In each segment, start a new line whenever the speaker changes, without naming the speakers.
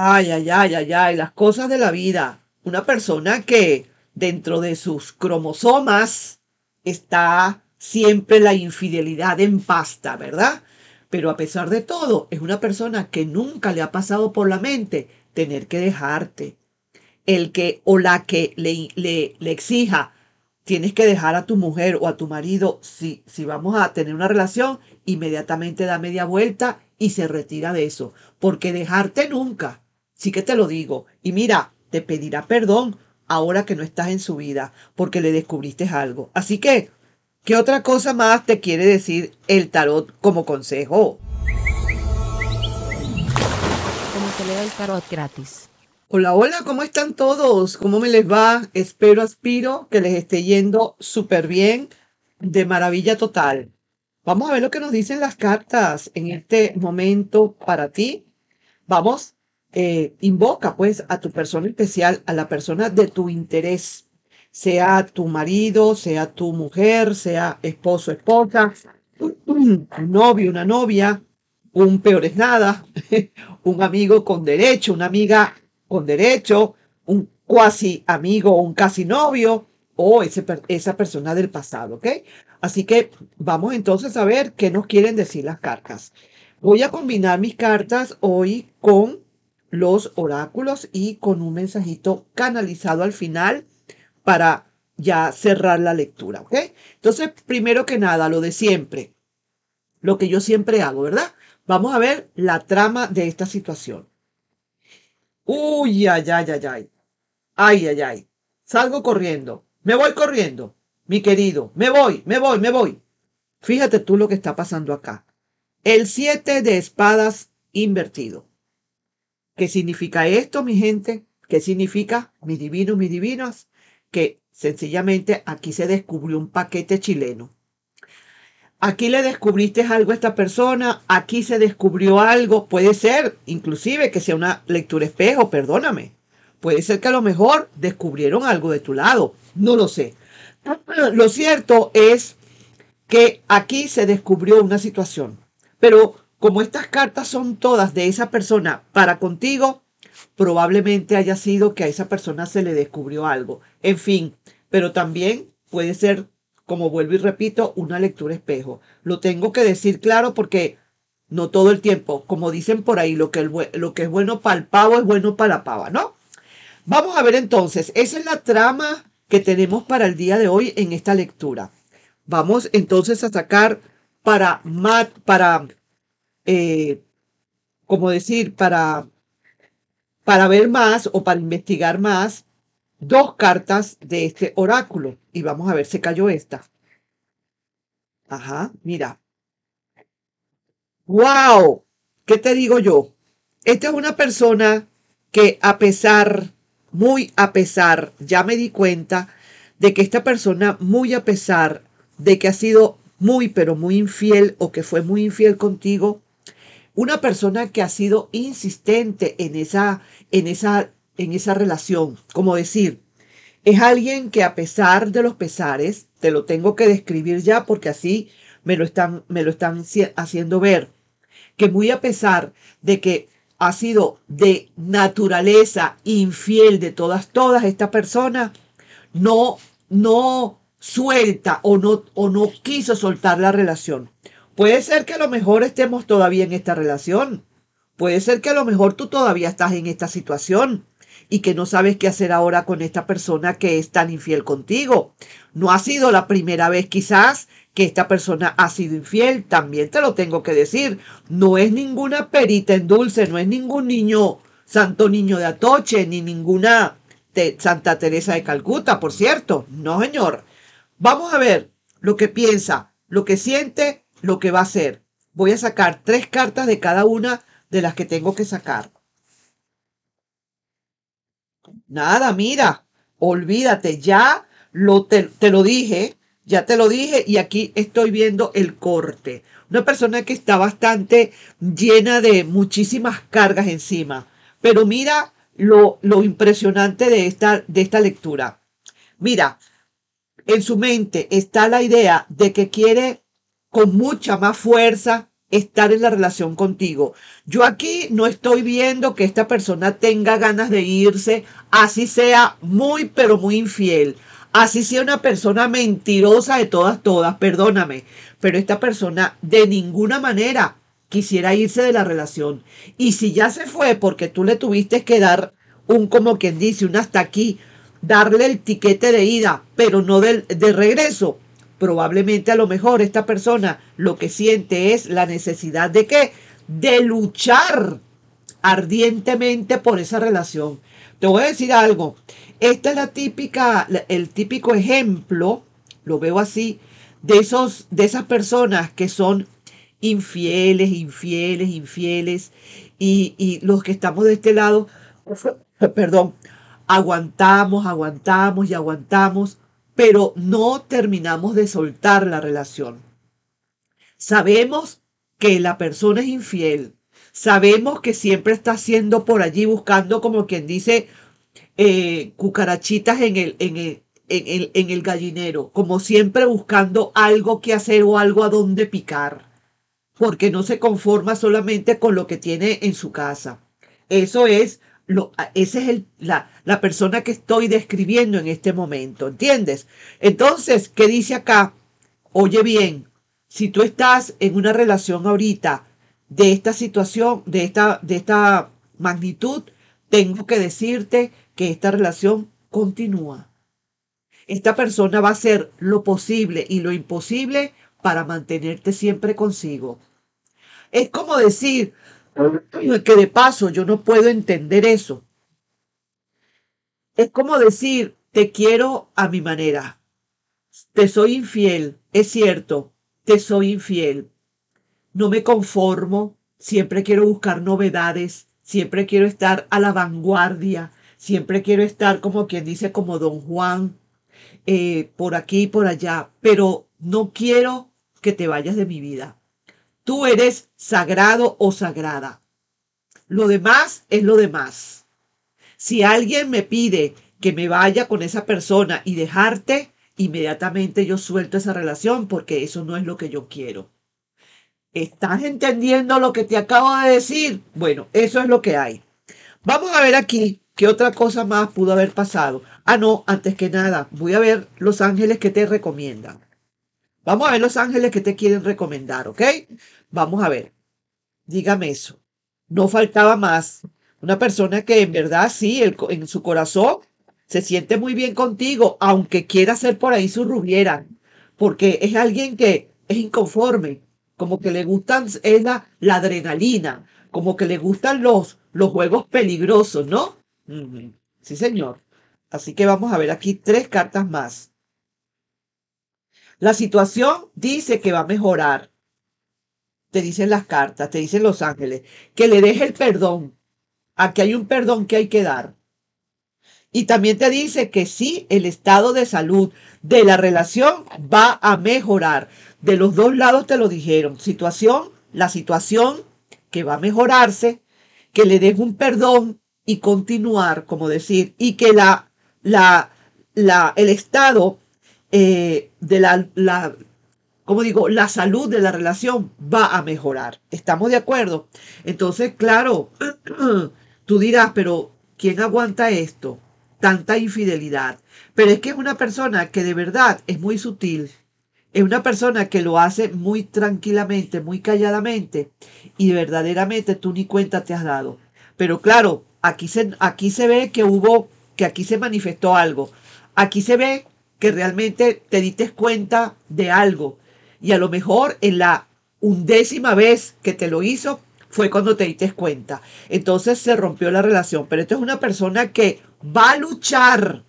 Ay, ay, ay, ay, ay, las cosas de la vida. Una persona que dentro de sus cromosomas está siempre la infidelidad en pasta, ¿verdad? Pero a pesar de todo, es una persona que nunca le ha pasado por la mente tener que dejarte. El que o la que le, le, exija, tienes que dejar a tu mujer o a tu marido si, si vamos a tener una relación, inmediatamente da media vuelta y se retira de eso. Porque dejarte nunca, Sí que te lo digo. Y mira, te pedirá perdón ahora que no estás en su vida porque le descubriste algo. Así que, ¿qué otra cosa más te quiere decir el tarot como consejo? Como te da el tarot gratis. Hola, hola, ¿cómo están todos? ¿Cómo me les va? Espero, aspiro que les esté yendo súper bien, de maravilla total. Vamos a ver lo que nos dicen las cartas en este momento para ti. Vamos eh, invoca pues a tu persona especial, a la persona de tu interés, sea tu marido, sea tu mujer, sea esposo, esposa, un novio, una novia, un peor es nada, un amigo con derecho, una amiga con derecho, un cuasi amigo un casi novio o esa persona del pasado, ¿ok? Así que vamos entonces a ver qué nos quieren decir las cartas. Voy a combinar mis cartas hoy con los oráculos y con un mensajito canalizado al final para ya cerrar la lectura, ¿ok? Entonces, primero que nada, lo de siempre, lo que yo siempre hago, ¿verdad? Vamos a ver la trama de esta situación. Uy, ay, ay, ay, ay. Ay, ay, ay. Salgo corriendo. Me voy corriendo. Mi querido, me voy, me voy, me voy. Fíjate tú lo que está pasando acá. El 7 de espadas invertido. ¿Qué significa esto, mi gente? ¿Qué significa, mis divinos, mis divinas? Que sencillamente aquí se descubrió un paquete chileno. Aquí le descubriste algo a esta persona, aquí se descubrió algo, puede ser inclusive que sea una lectura espejo, perdóname. Puede ser que a lo mejor descubrieron algo de tu lado, no lo sé. Lo cierto es que aquí se descubrió una situación, pero como estas cartas son todas de esa persona para contigo, probablemente haya sido que a esa persona se le descubrió algo. En fin, pero también puede ser, como vuelvo y repito, una lectura espejo. Lo tengo que decir claro porque no todo el tiempo, como dicen por ahí, lo que, lo que es bueno para el pavo es bueno para la pava, ¿no? Vamos a ver entonces, esa es la trama que tenemos para el día de hoy en esta lectura. Vamos entonces a sacar para, Mat, para eh, como decir, para, para ver más o para investigar más, dos cartas de este oráculo. Y vamos a ver, se cayó esta. Ajá, mira. ¡Wow! ¿Qué te digo yo? Esta es una persona que a pesar, muy a pesar, ya me di cuenta de que esta persona, muy a pesar de que ha sido muy, pero muy infiel o que fue muy infiel contigo, una persona que ha sido insistente en esa, en esa, en esa relación, como decir, es alguien que a pesar de los pesares, te lo tengo que describir ya porque así me lo están, me lo están haciendo ver, que muy a pesar de que ha sido de naturaleza infiel de todas, todas esta persona, no, no suelta o no, o no quiso soltar la relación. Puede ser que a lo mejor estemos todavía en esta relación. Puede ser que a lo mejor tú todavía estás en esta situación y que no sabes qué hacer ahora con esta persona que es tan infiel contigo. No ha sido la primera vez quizás que esta persona ha sido infiel, también te lo tengo que decir. No es ninguna perita en dulce, no es ningún niño, santo niño de Atoche, ni ninguna de Santa Teresa de Calcuta, por cierto. No, señor. Vamos a ver lo que piensa, lo que siente lo que va a hacer. Voy a sacar tres cartas de cada una de las que tengo que sacar. Nada, mira, olvídate, ya lo, te, lo dije, ya te lo dije y aquí estoy viendo el corte. Una persona que está bastante llena de muchísimas cargas encima. Pero mira lo, lo impresionante de esta, de esta lectura. Mira, en su mente está la idea de que quiere con mucha más fuerza estar en la relación contigo. Yo aquí no estoy viendo que esta persona tenga ganas de irse, así sea muy, pero muy infiel, así sea una persona mentirosa de todas, todas, perdóname, pero esta persona de ninguna manera quisiera irse de la relación. Y si ya se fue porque tú le tuviste que dar un, como quien dice, un hasta aquí, darle el tiquete de ida, pero no de, de regreso, Probablemente a lo mejor esta persona lo que siente es la necesidad de qué? De luchar ardientemente por esa relación. Te voy a decir algo. Esta es la típica, el típico ejemplo, lo veo así, de esos, de esas personas que son infieles, infieles, infieles, y, y los que estamos de este lado, perdón, aguantamos, aguantamos y aguantamos pero no terminamos de soltar la relación. Sabemos que la persona es infiel. Sabemos que siempre está haciendo por allí buscando, como quien dice, eh, cucarachitas en el, en el, en, el, en el gallinero, como siempre buscando algo que hacer o algo a donde picar, porque no se conforma solamente con lo que tiene en su casa. Eso es esa es la, persona que estoy describiendo en este momento, ¿entiendes? Entonces, ¿qué dice acá? Oye bien, si tú estás en una relación ahorita de esta situación, de esta, de esta magnitud, tengo que decirte que esta relación continúa. Esta persona va a hacer lo posible y lo imposible para mantenerte siempre consigo. Es como decir, que de paso yo no puedo entender eso. Es como decir, te quiero a mi manera, te soy infiel, es cierto, te soy infiel, no me conformo, siempre quiero buscar novedades, siempre quiero estar a la vanguardia, siempre quiero estar como quien dice, como don Juan, eh, por aquí y por allá, pero no quiero que te vayas de mi vida. Tú eres sagrado o sagrada. Lo demás es lo demás. Si alguien me pide que me vaya con esa persona y dejarte, inmediatamente yo suelto esa relación porque eso no es lo que yo quiero. ¿Estás entendiendo lo que te acabo de decir? Bueno, eso es lo que hay. Vamos a ver aquí qué otra cosa más pudo haber pasado. Ah, no, antes que nada, voy a ver los ángeles que te recomiendan. Vamos a ver los ángeles que te quieren recomendar, ¿ok? Vamos a ver, dígame eso. No faltaba más. Una persona que en verdad sí, en su corazón se siente muy bien contigo, aunque quiera ser por ahí su rubiera, porque es alguien que es inconforme, como que le gustan la, adrenalina, como que le gustan los, los juegos peligrosos, ¿no? sí, señor. Así que vamos a ver aquí tres cartas más. La situación dice que va a mejorar te dicen las cartas, te dicen los ángeles, que le deje el perdón. que hay un perdón que hay que dar. Y también te dice que sí, el estado de salud de la relación va a mejorar. De los dos lados te lo dijeron. Situación, la situación que va a mejorarse, que le des un perdón y continuar, como decir, y que la, la, la, el estado eh, de la, la, como digo, la salud de la relación va a mejorar. ¿Estamos de acuerdo? Entonces, claro, tú dirás, pero ¿quién aguanta esto? Tanta infidelidad. Pero es que es una persona que de verdad es muy sutil. Es una persona que lo hace muy tranquilamente, muy calladamente. Y verdaderamente tú ni cuenta te has dado. Pero claro, aquí se, aquí se ve que hubo, que aquí se manifestó algo. Aquí se ve que realmente te diste cuenta de algo y a lo mejor en la undécima vez que te lo hizo fue cuando te diste cuenta. Entonces se rompió la relación. Pero esto es una persona que va a luchar.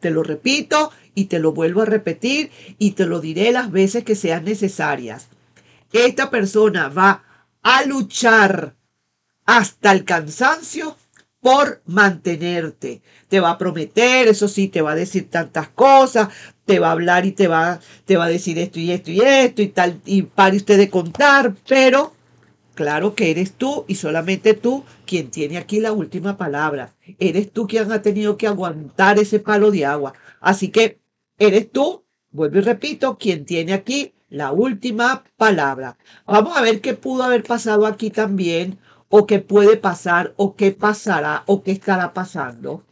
Te lo repito y te lo vuelvo a repetir y te lo diré las veces que sean necesarias. Esta persona va a luchar hasta el cansancio por mantenerte. Te va a prometer, eso sí, te va a decir tantas cosas, te va a hablar y te va, te va a decir esto y esto y esto y tal, y pare usted de contar, pero claro que eres tú y solamente tú quien tiene aquí la última palabra. Eres tú quien ha tenido que aguantar ese palo de agua. Así que eres tú, vuelvo y repito, quien tiene aquí la última palabra. Vamos a ver qué pudo haber pasado aquí también, o qué puede pasar, o qué pasará, o qué estará pasando.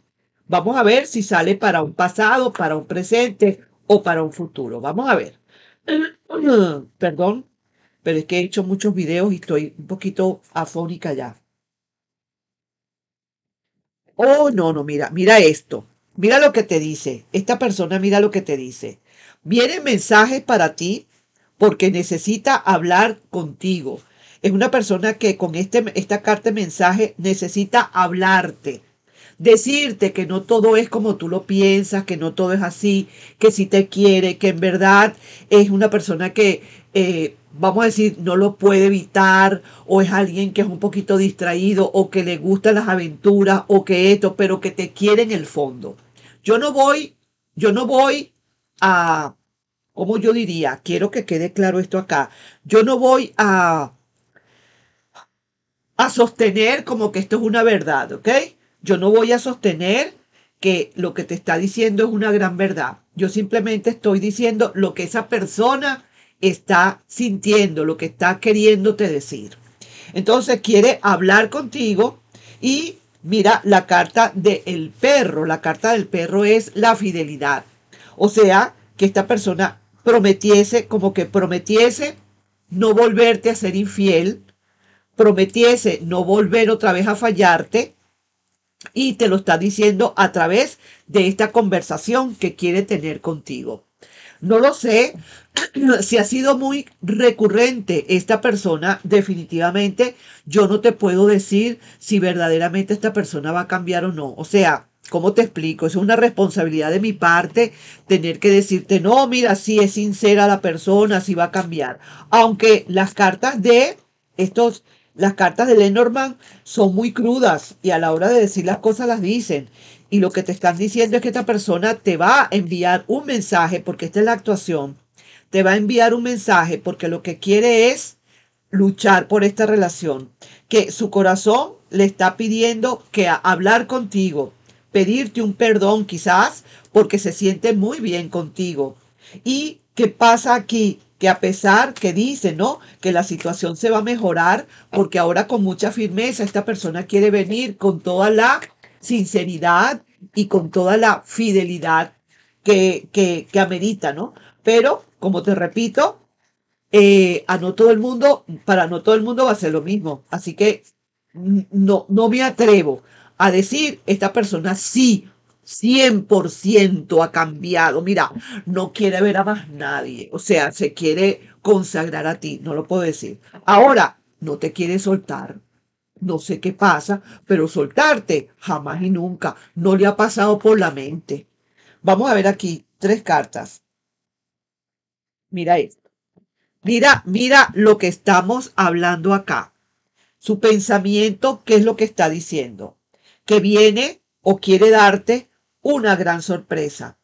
Vamos a ver si sale para un pasado, para un presente o para un futuro. Vamos a ver. Perdón, pero es que he hecho muchos videos y estoy un poquito afónica ya. Oh, no, no, mira, mira esto. Mira lo que te dice. Esta persona mira lo que te dice. Viene mensaje para ti porque necesita hablar contigo. Es una persona que con este, esta carta de mensaje necesita hablarte decirte que no todo es como tú lo piensas, que no todo es así, que si sí te quiere, que en verdad es una persona que, eh, vamos a decir, no lo puede evitar, o es alguien que es un poquito distraído, o que le gustan las aventuras, o que esto, pero que te quiere en el fondo. Yo no voy, yo no voy a, como yo diría, quiero que quede claro esto acá, yo no voy a a sostener como que esto es una verdad, ¿ok? Yo no voy a sostener que lo que te está diciendo es una gran verdad. Yo simplemente estoy diciendo lo que esa persona está sintiendo, lo que está queriéndote decir. Entonces quiere hablar contigo y mira la carta del perro. La carta del perro es la fidelidad. O sea, que esta persona prometiese, como que prometiese no volverte a ser infiel, prometiese no volver otra vez a fallarte y te lo está diciendo a través de esta conversación que quiere tener contigo. No lo sé si ha sido muy recurrente esta persona. Definitivamente yo no te puedo decir si verdaderamente esta persona va a cambiar o no. O sea, ¿cómo te explico? Es una responsabilidad de mi parte tener que decirte, no, mira, si es sincera la persona, si va a cambiar. Aunque las cartas de estos las cartas de Lenormand son muy crudas y a la hora de decir las cosas las dicen. Y lo que te están diciendo es que esta persona te va a enviar un mensaje, porque esta es la actuación. Te va a enviar un mensaje porque lo que quiere es luchar por esta relación. Que su corazón le está pidiendo que hablar contigo, pedirte un perdón quizás, porque se siente muy bien contigo. ¿Y qué pasa aquí? que a pesar que dice, ¿no? Que la situación se va a mejorar porque ahora con mucha firmeza esta persona quiere venir con toda la sinceridad y con toda la fidelidad que, que, amerita, ¿no? Pero, como te repito, eh, a no todo el mundo, para no todo el mundo va a ser lo mismo. Así que no, no me atrevo a decir, esta persona sí 100% ha cambiado. Mira, no quiere ver a más nadie. O sea, se quiere consagrar a ti. No lo puedo decir. Ahora, no te quiere soltar. No sé qué pasa, pero soltarte jamás y nunca. No le ha pasado por la mente. Vamos a ver aquí tres cartas. Mira esto. Mira, mira lo que estamos hablando acá. Su pensamiento, ¿qué es lo que está diciendo? Que viene o quiere darte una gran sorpresa.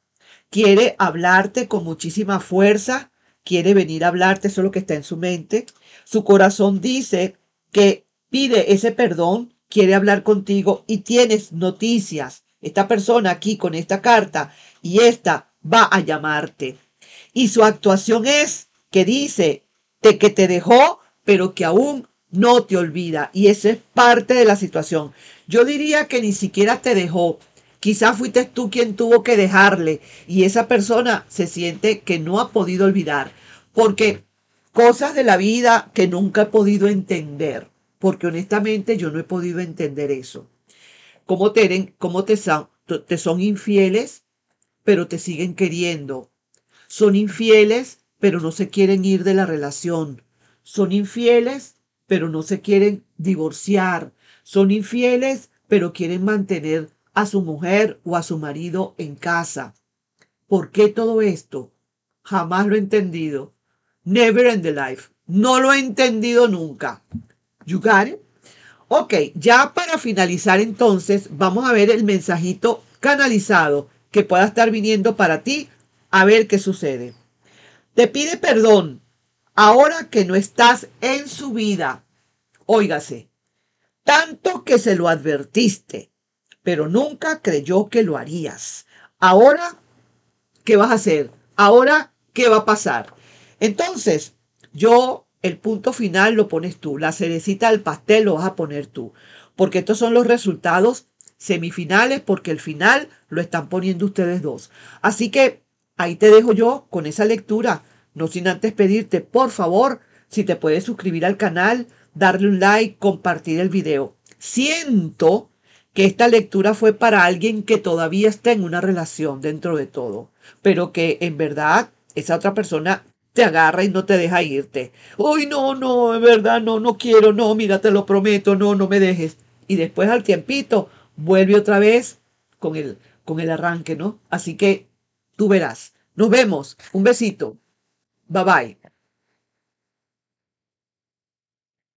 Quiere hablarte con muchísima fuerza, quiere venir a hablarte, eso es lo que está en su mente. Su corazón dice que pide ese perdón, quiere hablar contigo y tienes noticias. Esta persona aquí con esta carta y esta va a llamarte. Y su actuación es que dice de que te dejó, pero que aún no te olvida. Y esa es parte de la situación. Yo diría que ni siquiera te dejó, Quizás fuiste tú quien tuvo que dejarle y esa persona se siente que no ha podido olvidar, porque cosas de la vida que nunca he podido entender, porque honestamente yo no he podido entender eso. ¿Cómo te, te, te son infieles, pero te siguen queriendo? Son infieles, pero no se quieren ir de la relación. Son infieles, pero no se quieren divorciar. Son infieles, pero quieren mantener a su mujer o a su marido en casa. ¿Por qué todo esto? Jamás lo he entendido. Never in the life. No lo he entendido nunca. You Ok, ya para finalizar entonces, vamos a ver el mensajito canalizado que pueda estar viniendo para ti a ver qué sucede. Te pide perdón ahora que no estás en su vida. Óigase, tanto que se lo advertiste, pero nunca creyó que lo harías. Ahora, ¿qué vas a hacer? Ahora, ¿qué va a pasar? Entonces, yo, el punto final lo pones tú, la cerecita del pastel lo vas a poner tú, porque estos son los resultados semifinales, porque el final lo están poniendo ustedes dos. Así que ahí te dejo yo con esa lectura, no sin antes pedirte, por favor, si te puedes suscribir al canal, darle un like, compartir el video. Siento que esta lectura fue para alguien que todavía está en una relación dentro de todo, pero que en verdad esa otra persona te agarra y no te deja irte. Hoy no, no, es verdad, no, no quiero, no, mira, te lo prometo, no, no me dejes. Y después al tiempito vuelve otra vez con el, con el arranque, ¿no? Así que tú verás. Nos vemos. Un besito. Bye bye.